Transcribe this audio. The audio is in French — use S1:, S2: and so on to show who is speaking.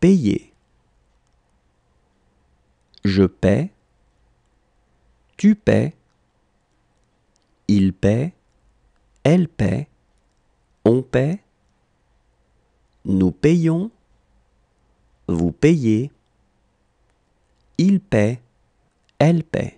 S1: payer. Je paie. Tu paies. Il paie. Elle paie. On paie. Nous payons. Vous payez. Il paie. Elle paie.